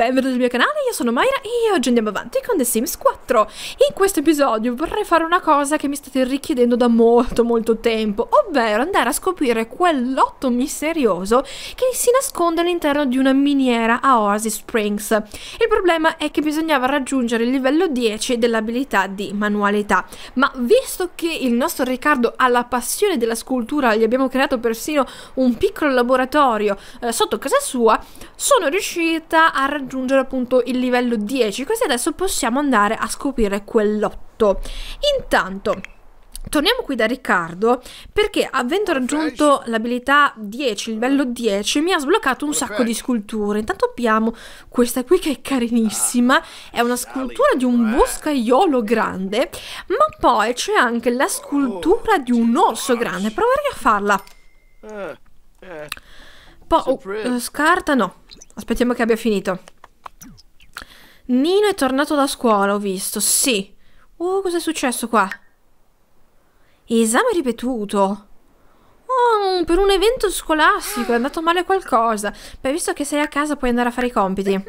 benvenuti sul mio canale, io sono Mayra e oggi andiamo avanti con The Sims 4 In questo episodio vorrei fare una cosa che mi state richiedendo da molto molto tempo Ovvero andare a scoprire quell'otto misterioso che si nasconde all'interno di una miniera a Oasis Springs Il problema è che bisognava raggiungere il livello 10 dell'abilità di manualità Ma visto che il nostro Riccardo ha la passione della scultura, gli abbiamo creato persino un piccolo laboratorio eh, sotto casa sua Sono riuscita a raggiungere raggiungere appunto il livello 10, così adesso possiamo andare a scoprire quell'otto. Intanto... Torniamo qui da Riccardo perché avendo raggiunto l'abilità 10, il livello 10, mi ha sbloccato un sacco di sculture. Intanto abbiamo questa qui che è carinissima, ah, è una scultura di un boscaiolo grande, ma poi c'è anche la scultura di un oh, orso grande. Proverei a farla. Eh, eh. Poi, oh, eh, scarta no, aspettiamo che abbia finito. Nino è tornato da scuola, ho visto, sì. Oh, cos'è successo qua? Esame ripetuto. Oh, per un evento scolastico è andato male qualcosa. Beh, visto che sei a casa puoi andare a fare i compiti.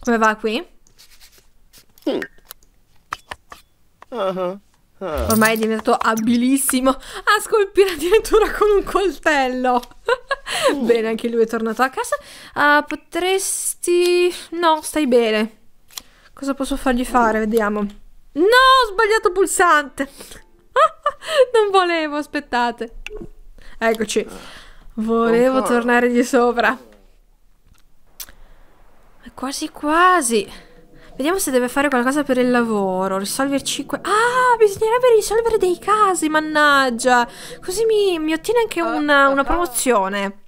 Come va qui? Mm. Uh -huh. Eh. Ormai è diventato abilissimo a scolpire addirittura con un coltello. Uh. bene, anche lui è tornato a casa. Uh, potresti... No, stai bene. Cosa posso fargli fare? Vediamo. No, ho sbagliato pulsante. non volevo, aspettate. Eccoci. Volevo Ancora. tornare di sopra. Quasi quasi. Vediamo se deve fare qualcosa per il lavoro. Risolverci 5... Ah, bisognerebbe risolvere dei casi, mannaggia. Così mi, mi ottiene anche ah, una, ah, una ah. promozione.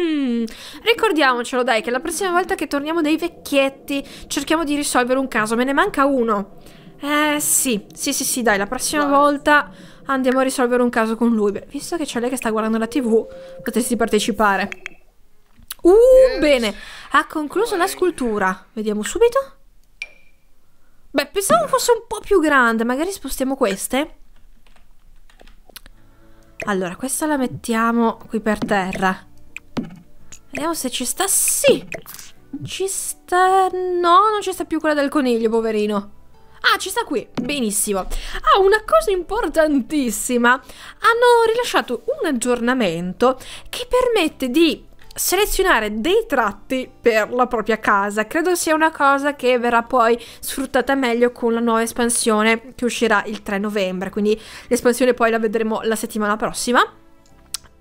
Mm. Ricordiamocelo, dai, che la prossima mm. volta che torniamo dai vecchietti cerchiamo di risolvere un caso. Me ne manca uno. Eh, sì. Sì, sì, sì, dai, la prossima wow. volta andiamo a risolvere un caso con lui. Beh, visto che c'è lei che sta guardando la tv, potresti partecipare. Uh, yes. bene. Ha concluso la scultura. Vediamo subito. Beh, pensavo fosse un po' più grande. Magari spostiamo queste. Allora, questa la mettiamo qui per terra. Vediamo se ci sta. Sì! Ci sta... No, non ci sta più quella del coniglio, poverino. Ah, ci sta qui. Benissimo. Ah, una cosa importantissima. Hanno rilasciato un aggiornamento che permette di selezionare dei tratti per la propria casa. Credo sia una cosa che verrà poi sfruttata meglio con la nuova espansione che uscirà il 3 novembre, quindi l'espansione poi la vedremo la settimana prossima.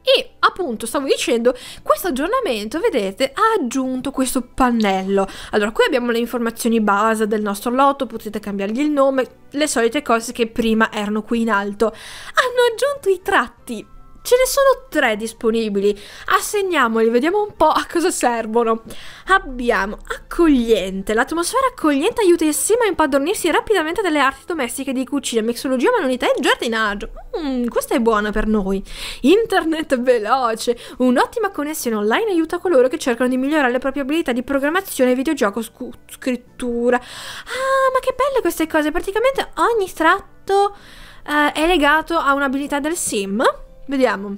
E appunto, stavo dicendo, questo aggiornamento, vedete, ha aggiunto questo pannello. Allora, qui abbiamo le informazioni base del nostro lotto, potete cambiargli il nome, le solite cose che prima erano qui in alto. Hanno aggiunto i tratti Ce ne sono tre disponibili. Assegniamoli, vediamo un po' a cosa servono. Abbiamo accogliente. L'atmosfera accogliente aiuta il sim a impadronirsi rapidamente delle arti domestiche di cucina, mixologia, manualità e giardinaggio. Mmm, questa è buona per noi. Internet veloce. Un'ottima connessione online aiuta coloro che cercano di migliorare le proprie abilità di programmazione, videogioco, scrittura. Ah, ma che belle queste cose. Praticamente ogni tratto eh, è legato a un'abilità del Sim Vediamo.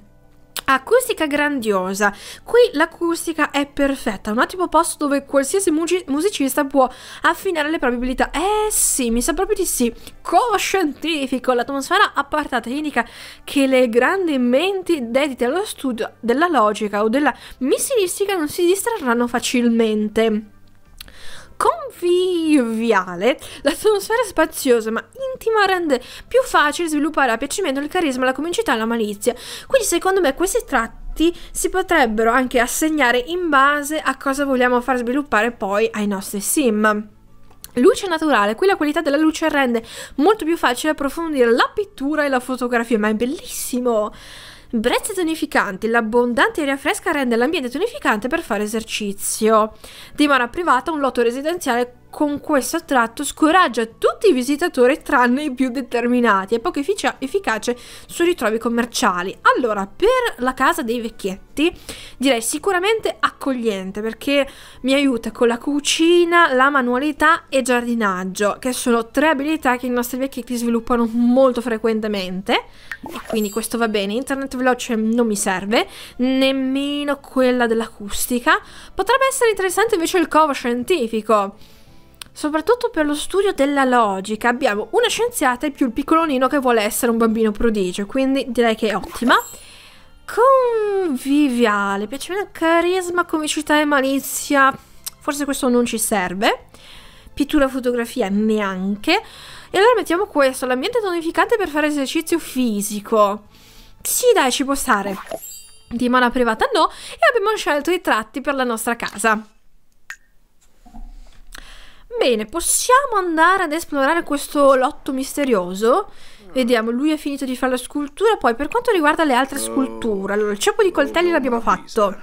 Acustica grandiosa. Qui l'acustica è perfetta, un ottimo posto dove qualsiasi musicista può affinare le proprie abilità. Eh sì, mi sa proprio di sì. Covo scientifico, l'atmosfera appartata indica che le grandi menti dedite allo studio della logica o della missilistica non si distrarranno facilmente conviviale, l'atmosfera spaziosa ma intima rende più facile sviluppare a piacimento il carisma, la comicità e la malizia. Quindi secondo me questi tratti si potrebbero anche assegnare in base a cosa vogliamo far sviluppare poi ai nostri sim. Luce naturale, qui la qualità della luce rende molto più facile approfondire la pittura e la fotografia, ma è bellissimo! Brezze tonificanti. L'abbondante aria fresca rende l'ambiente tonificante per fare esercizio. Dimana privata, un lotto residenziale con questo tratto scoraggia tutti i visitatori tranne i più determinati e poco efficace sui ritrovi commerciali. Allora, per la casa dei vecchietti direi sicuramente accogliente perché mi aiuta con la cucina, la manualità e giardinaggio, che sono tre abilità che i nostri vecchietti sviluppano molto frequentemente. Quindi questo va bene, internet veloce non mi serve, nemmeno quella dell'acustica. Potrebbe essere interessante invece il covo scientifico Soprattutto per lo studio della logica abbiamo una scienziata e più il piccolonino che vuole essere un bambino prodigio, quindi direi che è ottima. Conviviale, piacevole carisma, comicità e malizia, forse questo non ci serve. Pittura, fotografia neanche. E allora mettiamo questo, l'ambiente tonificante per fare esercizio fisico. Sì dai, ci può stare. Di mano privata no, e abbiamo scelto i tratti per la nostra casa. Bene, possiamo andare ad esplorare questo lotto misterioso. Vediamo, lui ha finito di fare la scultura. Poi, per quanto riguarda le altre sculture, allora, il ceppo di coltelli l'abbiamo fatto.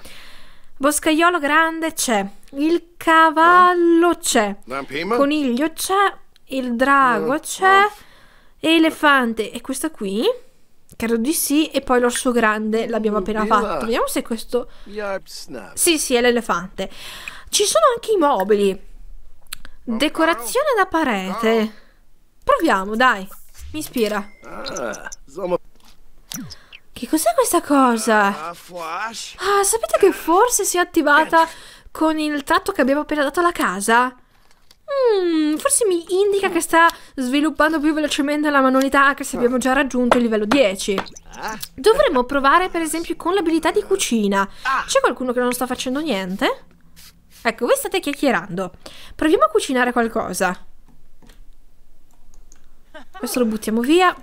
Boscaiolo grande c'è. Il cavallo c'è. Coniglio c'è. Il drago c'è. Elefante. E questa qui? Credo di sì. E poi l'orso grande l'abbiamo oh, appena fatto. Vediamo se questo... Sì, sì, è l'elefante. Ci sono anche i mobili. Decorazione da parete. Proviamo, dai. Mi ispira. Che cos'è questa cosa? Ah, sapete che forse si è attivata con il tratto che abbiamo appena dato alla casa? Mm, forse mi indica che sta sviluppando più velocemente la manualità anche se abbiamo già raggiunto il livello 10. Dovremmo provare per esempio con l'abilità di cucina. C'è qualcuno che non sta facendo niente? Ecco, voi state chiacchierando. Proviamo a cucinare qualcosa. Questo lo buttiamo via.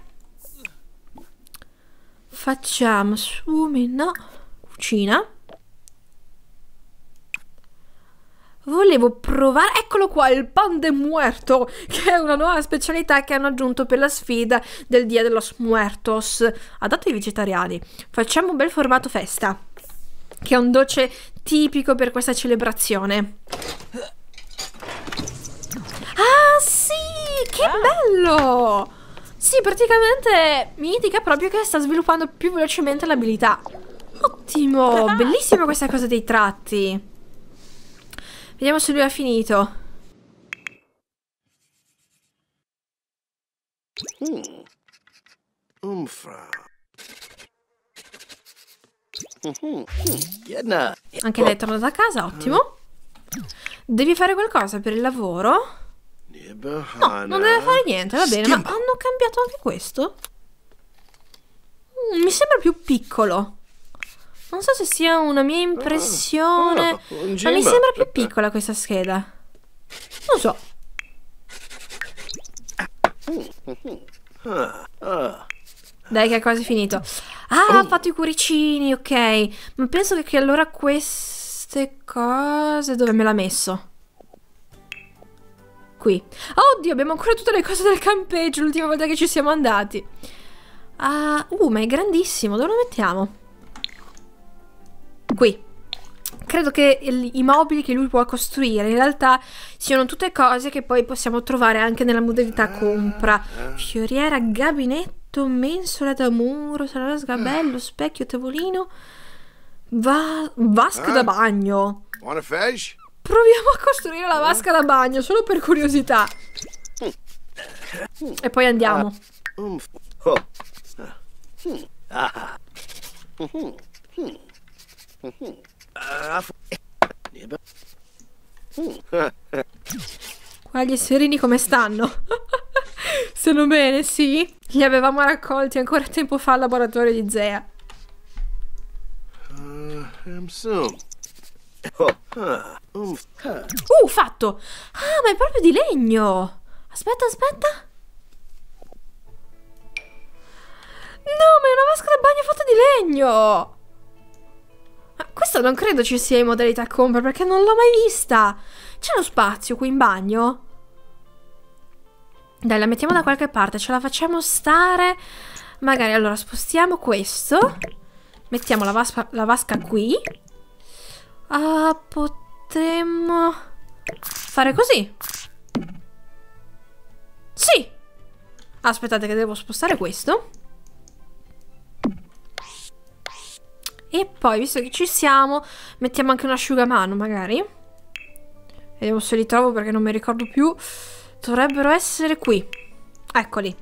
Facciamo sumi, Cucina. Volevo provare, eccolo qua, il pan de muerto, che è una nuova specialità che hanno aggiunto per la sfida del Dia de los Muertos, adatto ai vegetariani. Facciamo un bel formato festa, che è un dolce tipico per questa celebrazione. Ah sì, che ah. bello! Sì, praticamente mi indica proprio che sta sviluppando più velocemente l'abilità. Ottimo, bellissima questa cosa dei tratti. Vediamo se lui ha finito. Mm. Umfra. Mm-hmm. Anche lei è tornata a casa, ottimo. Devi fare qualcosa per il lavoro? No, non deve fare niente, va bene, ma hanno cambiato anche questo? Mm, mi sembra più piccolo. Non so se sia una mia impressione, ah, ma mi sembra più piccola questa scheda. Non so. Ah, ah. Dai, che è quasi finito. Ah, oh. ho fatto i cuoricini, ok. Ma penso che, che allora queste cose... Dove me l'ha messo? Qui. oddio, abbiamo ancora tutte le cose del campeggio, l'ultima volta che ci siamo andati. Ah, uh, ma è grandissimo, dove lo mettiamo? Qui. Credo che i mobili che lui può costruire in realtà siano tutte cose che poi possiamo trovare anche nella modalità compra. Fioriera, gabinetto letto, mensola da muro, sala da sgabello, ah. specchio, tavolino, va- vasca da ah. bagno. Proviamo a costruire la vasca da bagno, solo per curiosità. E poi andiamo. Ah gli esserini come stanno? Stanno bene, sì? Li avevamo raccolti ancora tempo fa al laboratorio di Zea. Eh, ehm, oh. ah, um, eh. Uh, fatto! Ah, ma è proprio di legno! Aspetta, aspetta! No, ma è una vasca da bagno fatta di legno! Ma questo non credo ci sia in modalità compra perché non l'ho mai vista! C'è uno spazio qui in bagno? Dai, la mettiamo da qualche parte, ce la facciamo stare. Magari, allora, spostiamo questo. Mettiamo la, vaspa, la vasca qui. Uh, potremmo fare così. Sì! Aspettate che devo spostare questo. E poi, visto che ci siamo, mettiamo anche un asciugamano, magari. Vediamo se li trovo perché non mi ricordo più. Dovrebbero essere qui. Eccoli.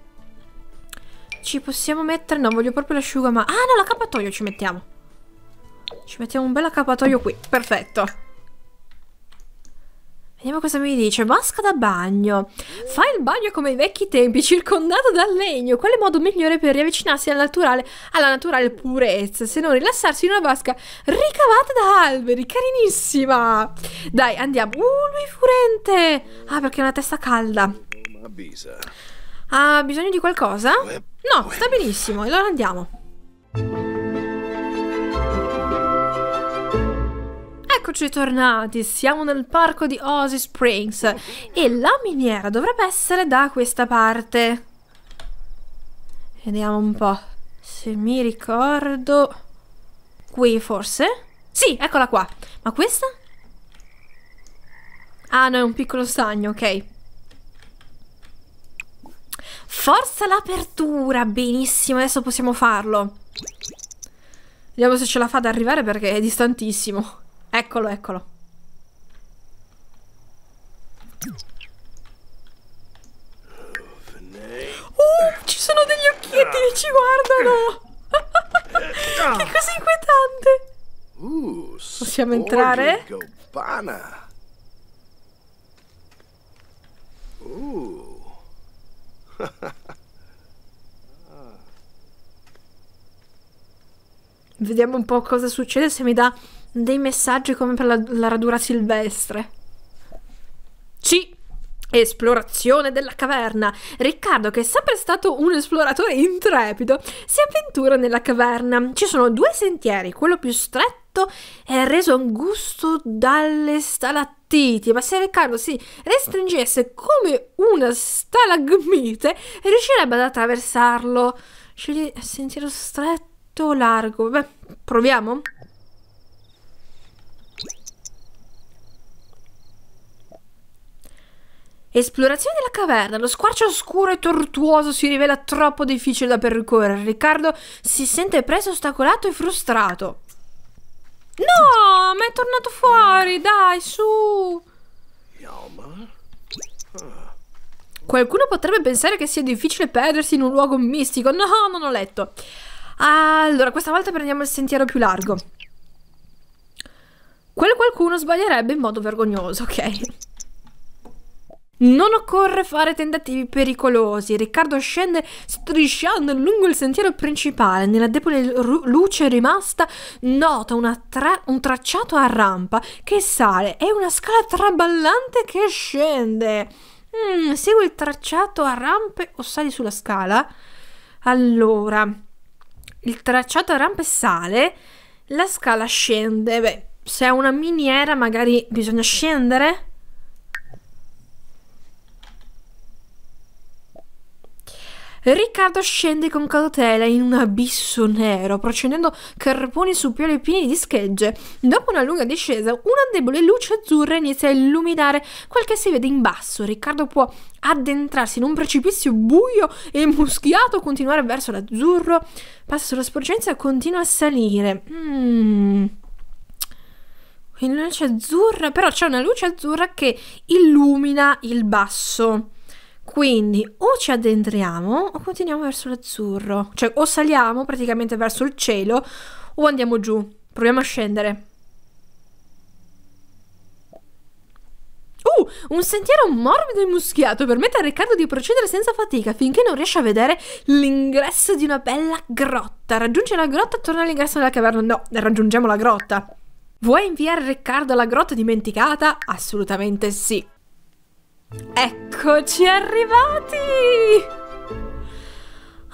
Ci possiamo mettere... No, voglio proprio l'asciugamano. Ah, no, l'accappatoio ci mettiamo. Ci mettiamo un bel accappatoio qui. Perfetto. Vediamo cosa mi dice. Vasca da bagno. Fai il bagno come i vecchi tempi, circondato dal legno. Quale modo migliore per riavvicinarsi alla naturale, alla naturale purezza se non rilassarsi in una vasca ricavata da alberi? Carinissima! Dai, andiamo. Uh, lui furente! Ah, perché ha una testa calda. Ha bisogno di qualcosa? No, sta benissimo. E Allora andiamo. Eccoci tornati, siamo nel parco di Ozzy Springs e la miniera dovrebbe essere da questa parte. Vediamo un po', se mi ricordo... Qui forse? Sì, eccola qua. Ma questa? Ah no, è un piccolo stagno, ok. Forza l'apertura, benissimo, adesso possiamo farlo. Vediamo se ce la fa ad arrivare perché è distantissimo. Eccolo, eccolo. Oh, ci sono degli occhietti che ci guardano! Ah. che cosa inquietante! Uh, Possiamo entrare? Uh. Vediamo un po' cosa succede se mi dà dei messaggi come per la, la radura silvestre. Sì, Esplorazione della caverna. Riccardo, che è sempre stato un esploratore intrepido, si avventura nella caverna. Ci sono due sentieri, quello più stretto è reso angusto dalle stalattiti, ma se Riccardo si restringesse come una stalagmite, riuscirebbe ad attraversarlo. Scegli sentiero stretto o largo? Beh, proviamo. Esplorazione della caverna. Lo squarcio oscuro e tortuoso si rivela troppo difficile da percorrere. Riccardo si sente preso, ostacolato e frustrato. No, ma è tornato fuori, dai, su. Qualcuno potrebbe pensare che sia difficile perdersi in un luogo mistico. No, non ho letto. Allora, questa volta prendiamo il sentiero più largo. Quello qualcuno sbaglierebbe in modo vergognoso, ok? Non occorre fare tentativi pericolosi. Riccardo scende strisciando lungo il sentiero principale. Nella debole luce rimasta nota tra un tracciato a rampa che sale e una scala traballante che scende. Mm, segui il tracciato a rampe o sali sulla scala? Allora, il tracciato a rampe sale, la scala scende. Beh, se è una miniera magari bisogna scendere. Riccardo scende con cautela in un abisso nero, procedendo carponi su piole pieni di schegge. Dopo una lunga discesa, una debole luce azzurra inizia a illuminare quel che si vede in basso. Riccardo può addentrarsi in un precipizio buio e muschiato, continuare verso l'azzurro, passa sulla sporgenza e continua a salire. Mmm. Una luce azzurra, però c'è una luce azzurra che illumina il basso. Quindi o ci addentriamo o continuiamo verso l'azzurro, cioè o saliamo praticamente verso il cielo o andiamo giù. Proviamo a scendere. Uh, un sentiero morbido e muschiato permette a Riccardo di procedere senza fatica finché non riesce a vedere l'ingresso di una bella grotta. Raggiunge la grotta e torna all'ingresso della caverna. No, raggiungiamo la grotta. Vuoi inviare Riccardo alla grotta dimenticata? Assolutamente sì. Eccoci arrivati!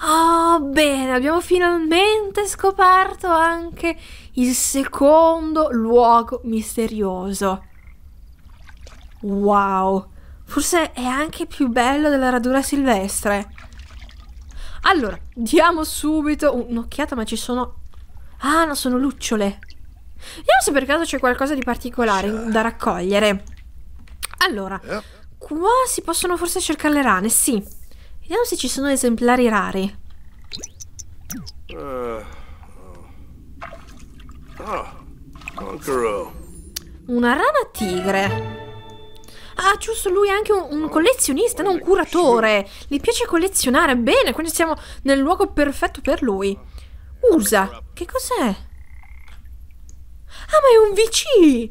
Oh, bene, abbiamo finalmente scoperto anche il secondo luogo misterioso. Wow, forse è anche più bello della radura silvestre. Allora, diamo subito un'occhiata, ma ci sono... Ah, no, sono lucciole. Vediamo se per caso c'è qualcosa di particolare da raccogliere. Allora... Eh qua si possono forse cercare le rane, sì. Vediamo se ci sono esemplari rari. Eh, oh. ah, Una rana tigre. Ah, giusto, lui è anche un, collezionista, non un curatore. Gli piace collezionare, bene, quindi siamo nel luogo perfetto per lui. Usa, che cos'è? Ah, ma è un VC!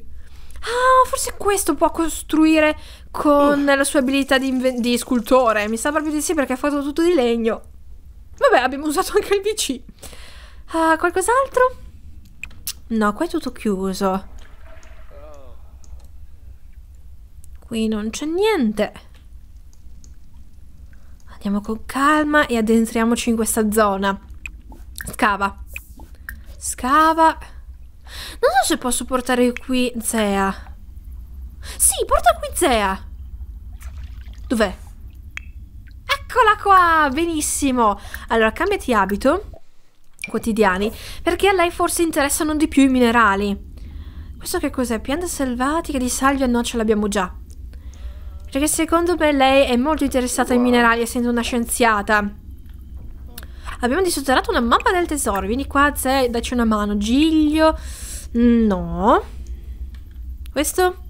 Ah, forse questo può costruire con uh. la sua abilità di, di, scultore. Mi sa proprio di sì perché ha fatto tutto di legno. Vabbè, abbiamo usato anche il PC. Uh, ah, qualcos'altro? No, qua è tutto chiuso. Qui non c'è niente. Andiamo con calma e addentriamoci in questa zona. Scava. Scava. Non so se posso portare qui Zea. Sì, porta qui Zea. Dov'è? Eccola qua, benissimo. Allora, cambiati abito quotidiani, perché a lei forse interessano di più i minerali. Questo che cos'è? Pianta selvatica di salvia? No, ce l'abbiamo già. Perché secondo me lei è molto interessata ai minerali, essendo una scienziata. Abbiamo disotterrato una mappa del tesoro. Vieni qua, Zè, dacci una mano. Giglio. No. Questo?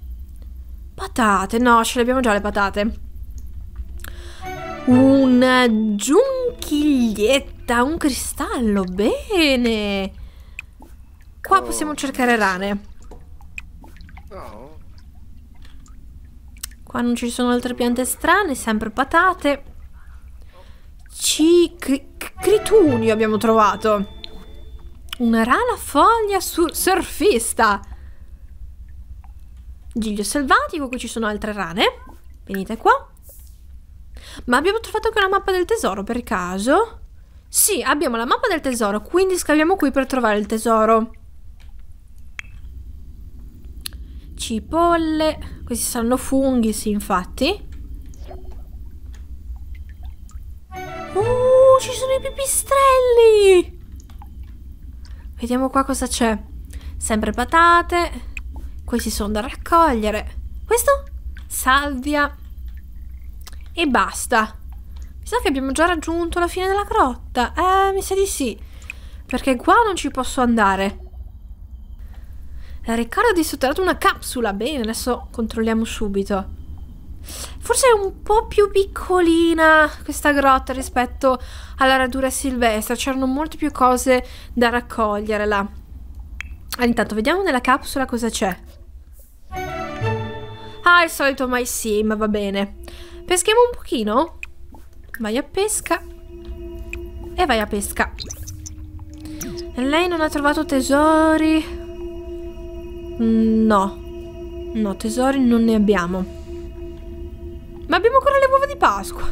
Patate, no, ce le abbiamo già le patate. Una giunchiglietta, un cristallo, bene. Qua oh. possiamo cercare rane. Qua non ci sono altre piante strane, sempre patate. Cicritunio abbiamo trovato. Una rana foglia sur surfista. Giglio selvatico, qui ci sono altre rane. Venite qua. Ma abbiamo trovato anche una mappa del tesoro per caso? Sì, abbiamo la mappa del tesoro, quindi scaviamo qui per trovare il tesoro. Cipolle. Questi saranno funghi, sì, infatti. Uh, ci sono i pipistrelli! Vediamo qua cosa c'è. Sempre patate. Questi sono da raccogliere. Questo? Salvia. E basta. Mi sa che abbiamo già raggiunto la fine della grotta. Eh, mi sa di sì. Perché qua non ci posso andare. Riccardo ha distrutterato una capsula. Bene, adesso controlliamo subito. Forse è un po' più piccolina questa grotta rispetto alla radura silvestre. C'erano molte più cose da raccogliere là. Allora, intanto vediamo nella capsula cosa c'è. Ah, il solito my sim, va bene. Peschiamo un pochino? Vai a pesca. E vai a pesca. Lei non ha trovato tesori? No. No, tesori non ne abbiamo. Ma abbiamo ancora le uova di Pasqua.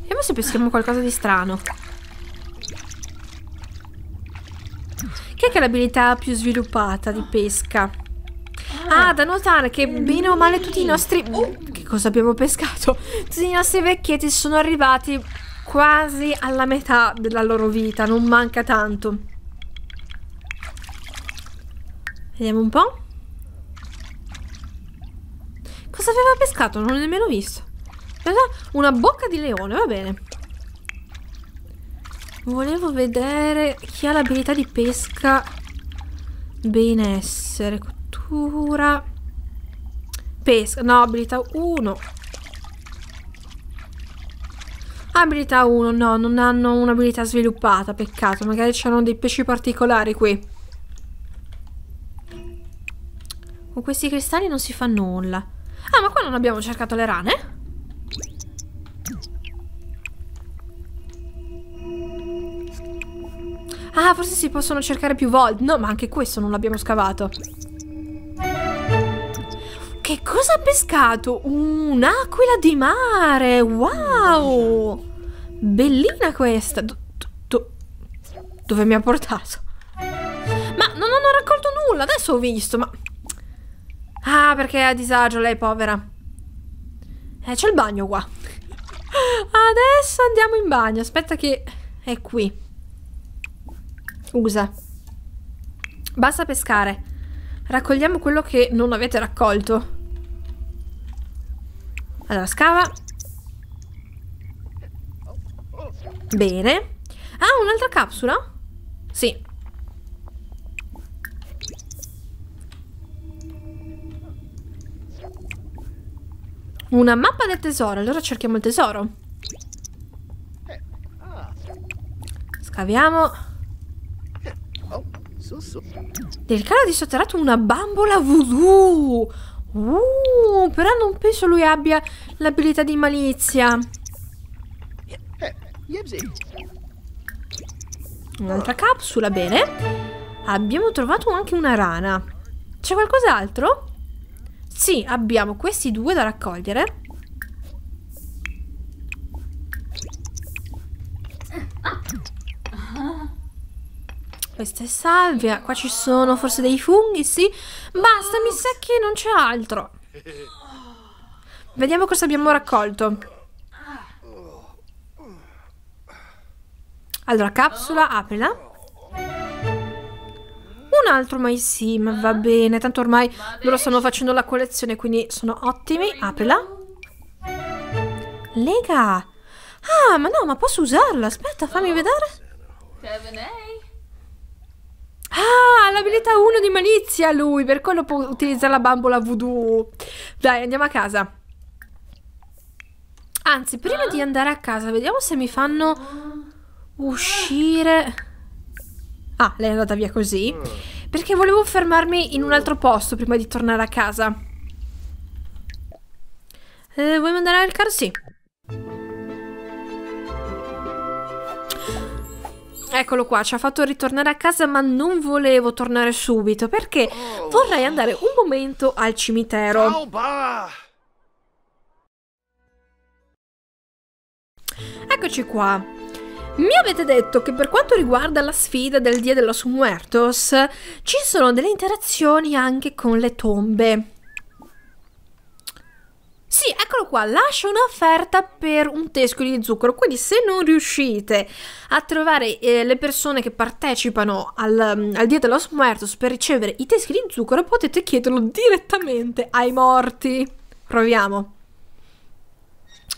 Vediamo se peschiamo qualcosa di strano. Che è l'abilità più sviluppata di pesca? Ah, ah da notare che bene o male tutti i nostri... Uh, che cosa abbiamo pescato? Tutti i nostri vecchietti sono arrivati quasi alla metà della loro vita, non manca tanto. Vediamo un po'. Cosa aveva pescato? Non l'ho nemmeno visto. Una bocca di leone, va bene. Volevo vedere chi ha l'abilità di pesca benessere, cottura, pesca, no, abilità 1. Abilità 1, no, non hanno un'abilità sviluppata, peccato, magari c'erano dei pesci particolari qui. Con questi cristalli non si fa nulla. Ah, ma qua non abbiamo cercato le rane? Ah, forse si possono cercare più volte. No, ma anche questo non l'abbiamo scavato. Che cosa ha pescato? Un'aquila di mare! Wow! Bellina questa! Do do dove mi ha portato? Ma non hanno raccolto nulla, adesso ho visto, ma... Ah, perché è a disagio lei, povera. Eh, c'è il bagno qua. Adesso andiamo in bagno, aspetta che... è qui scusa. Basta pescare. Raccogliamo quello che non avete raccolto. Allora, scava. Bene. Ah, un'altra capsula? Sì. Una mappa del tesoro. Allora cerchiamo il tesoro. Scaviamo su, su. Del calo di sottratto una bambola voodoo. Uh, però non penso lui abbia l'abilità di malizia. Eh, Un'altra capsula, bene. Abbiamo trovato anche una rana. C'è qualcos'altro? Sì, abbiamo questi due da raccogliere. Questa è salvia. Qua ci sono forse dei funghi, sì. Basta, mi sa che non c'è altro. Vediamo cosa abbiamo raccolto. Allora, capsula, aprila. Un altro mai sì, ma va bene. Tanto ormai loro stanno facendo la collezione, quindi sono ottimi. Aprila. Lega! Ah, ma no, ma posso usarla? Aspetta, fammi vedere. 7, Ah, l'abilità 1 di malizia lui, per quello può utilizzare la bambola voodoo. Dai, andiamo a casa. Anzi, prima di andare a casa, vediamo se mi fanno uscire. Ah, lei è andata via così. Perché volevo fermarmi in un altro posto prima di tornare a casa. Eh, vuoi mandare al car? Sì. Eccolo qua, ci ha fatto ritornare a casa, ma non volevo tornare subito perché oh. vorrei andare un momento al cimitero. Oh, Eccoci qua. Mi avete detto che per quanto riguarda la sfida del Dia de los Muertos ci sono delle interazioni anche con le tombe. Sì, eccolo qua, lascio un'offerta per un tesco di zucchero, quindi se non riuscite a trovare eh, le persone che partecipano al, mm, al Dia de los Muertos per ricevere i teschi di zucchero, potete chiederlo direttamente ai morti. Proviamo.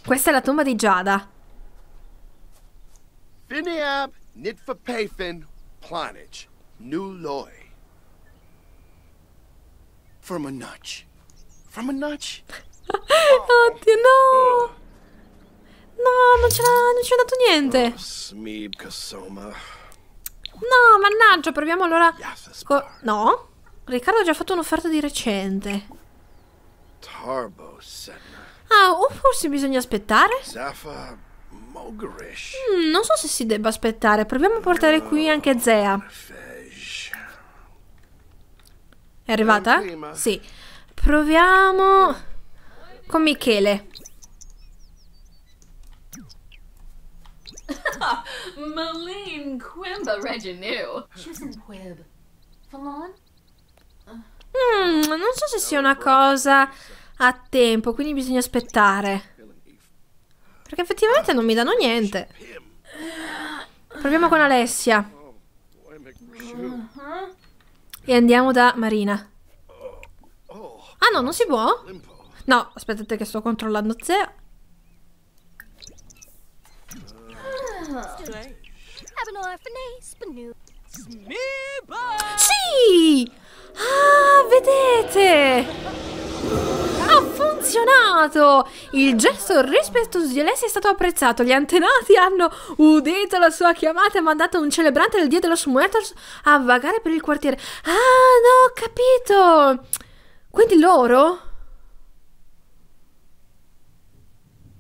Questa è la tomba di Giada. Finiab nitfa pafin planage new loy. From a notch. From a notch? Oh, Oddio, no! No, non ce l'ha dato niente. No, mannaggia, proviamo allora... no? Riccardo ha già fatto un'offerta di recente. Ah, o forse bisogna aspettare? Mm, non so se si debba aspettare. Proviamo a portare qui anche Zea. È arrivata? Sì. Proviamo con Michele. Malene Quimba Reginue. She's in Quib. Falon? Mm, non so se sia una cosa a tempo, quindi bisogna aspettare. Perché effettivamente non mi danno niente. Proviamo con Alessia. Uh-huh. E andiamo da Marina. Ah no, non si può? No, aspettate che sto controllando Zea. Sì! Ah, vedete! Ha funzionato! Il gesto rispettoso di Alessia è stato apprezzato. Gli antenati hanno udito la sua chiamata e mandato un celebrante del Dia dello Muertos a vagare per il quartiere. Ah, no, ho capito! Quindi loro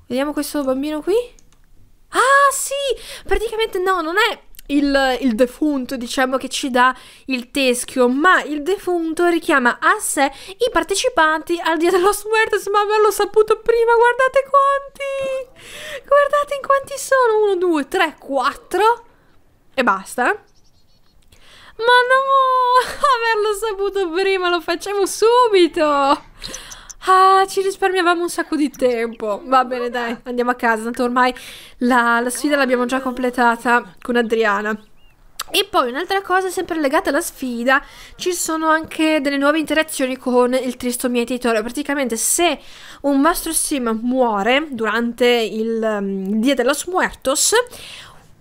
Vediamo questo bambino qui. Ah, sì! Praticamente no, non è il, il, defunto, diciamo, che ci dà il teschio, ma il defunto richiama a sé i partecipanti al Dia dello Smuertes, ma l'ho saputo prima, guardate quanti! Guardate in quanti sono, uno, due, tre, quattro, e basta. Ma no, averlo saputo prima, lo facciamo subito! Ah, ci risparmiavamo un sacco di tempo. Va bene, dai, andiamo a casa. Tanto ormai la, la sfida l'abbiamo già completata con Adriana. E poi un'altra cosa sempre legata alla sfida, ci sono anche delle nuove interazioni con il tristo mietitore. Praticamente se un mastro sim muore durante il um, Dia de los Muertos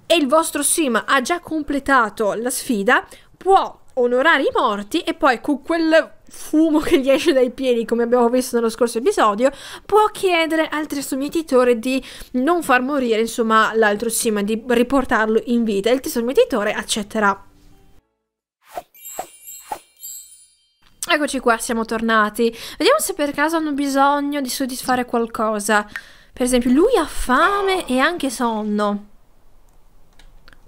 e il vostro sim ha già completato la sfida, può onorare i morti e poi con quel fumo che gli esce dai piedi, come abbiamo visto nello scorso episodio, può chiedere al tesomietitore di non far morire, insomma, l'altro Sima, di riportarlo in vita. Il tesomietitore accetterà. Eccoci qua, siamo tornati. Vediamo se per caso hanno bisogno di soddisfare qualcosa. Per esempio, lui ha fame e anche sonno.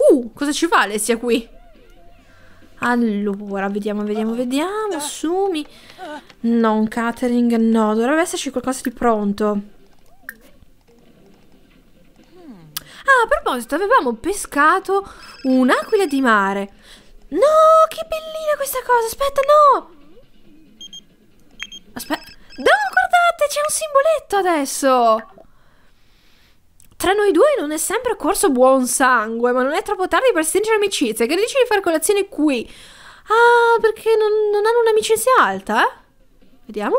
Uh, cosa ci vale sia qui? Allora, vediamo, vediamo, ah, vediamo. Ah, Sumi. Ah. Non catering no. Dovrebbe esserci qualcosa di pronto. Hmm. Ah, a proposito, avevamo pescato un'aquila di mare. No, che bellina questa cosa. Aspetta, no. Aspetta. No, guardate, c'è un simboletto adesso. Tra noi due non è sempre corso buon sangue, ma non è troppo tardi per stringere amicizia. Che ne dici di fare colazione qui? Ah, perché non, non hanno un'amicizia alta? Eh? Vediamo.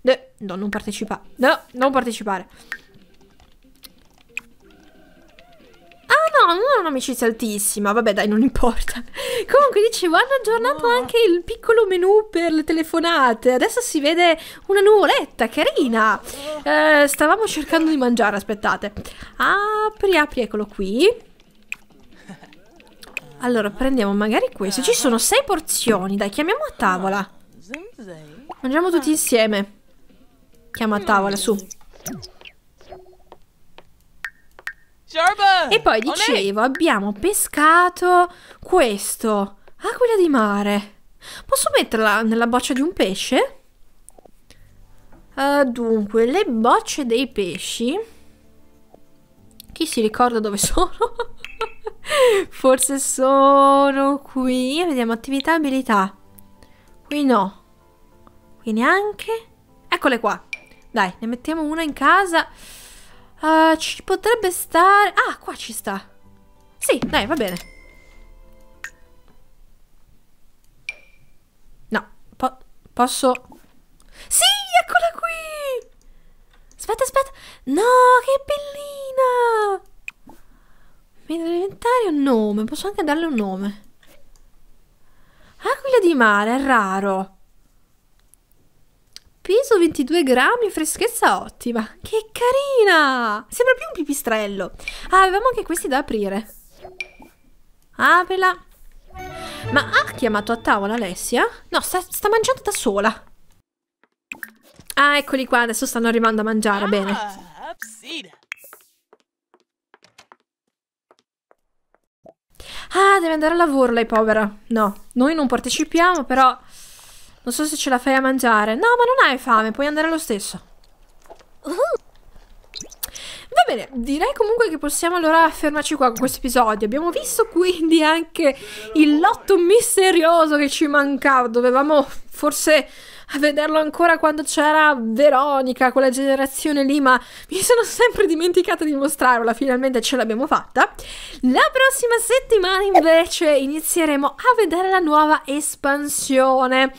De, no, non partecipa. No, non partecipare. Ah no, non è un'amicizia altissima, vabbè dai, non importa. Comunque dicevo, hanno aggiornato no. anche il piccolo menu per le telefonate. Adesso si vede una nuvoletta, carina. Eh, stavamo cercando di mangiare, aspettate. Apri, apri, eccolo qui. Allora, prendiamo magari questo. Ci sono sei porzioni, dai, chiamiamo a tavola. Mangiamo tutti insieme. Chiamo a tavola, su. Sharba! E poi dicevo, abbiamo pescato questo, aquila di mare. Posso metterla nella boccia di un pesce? Uh, dunque, le bocce dei pesci. Chi si ricorda dove sono? Forse sono qui. Vediamo attività e abilità. Qui no. Qui neanche. Eccole qua. Dai, ne mettiamo una in casa. Uh, ci potrebbe stare... Ah, qua ci sta. Sì, dai, va bene. No, po posso... Sì, eccola qui! Aspetta, aspetta. No, che bellina! Mentre diventare un nome, posso anche darle un nome. Aquila di mare, è raro. Peso 22 grammi, freschezza ottima. Che carina! Sembra più un pipistrello. Ah, avevamo anche questi da aprire. Aprila. Ma ha chiamato a tavola Alessia? No, sta, sta mangiando da sola. Ah, eccoli qua, adesso stanno arrivando a mangiare, ah, bene. Ah, deve andare a lavoro lei, povera. No, noi non partecipiamo, però... Non so se ce la fai a mangiare. No, ma non hai fame, puoi andare lo stesso. Va bene, direi comunque che possiamo allora fermarci qua con questo episodio. Abbiamo visto quindi anche il lotto misterioso che ci mancava. Dovevamo forse vederlo ancora quando c'era Veronica, quella generazione lì, ma mi sono sempre dimenticata di mostrarla, finalmente ce l'abbiamo fatta. La prossima settimana invece inizieremo a vedere la nuova espansione.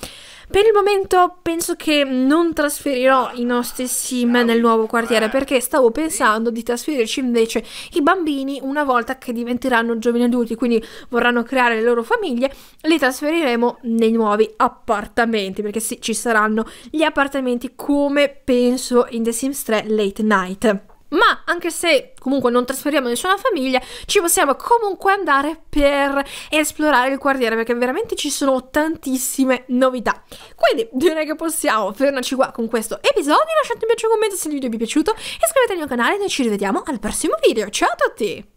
Per il momento penso che non trasferirò i nostri sim nel nuovo quartiere eh. perché stavo pensando di trasferirci invece i bambini una volta che diventeranno giovani adulti, quindi vorranno creare le loro famiglie, li trasferiremo nei nuovi appartamenti perché sì, ci saranno gli appartamenti come penso in The Sims 3 Late Night ma anche se comunque non trasferiamo nessuna famiglia, ci possiamo comunque andare per esplorare il quartiere perché veramente ci sono tantissime novità. Quindi direi che possiamo fermarci qua con questo episodio, lasciate un piacere, un commento se il video vi è piaciuto, iscrivetevi al mio canale e noi ci rivediamo al prossimo video. Ciao a tutti!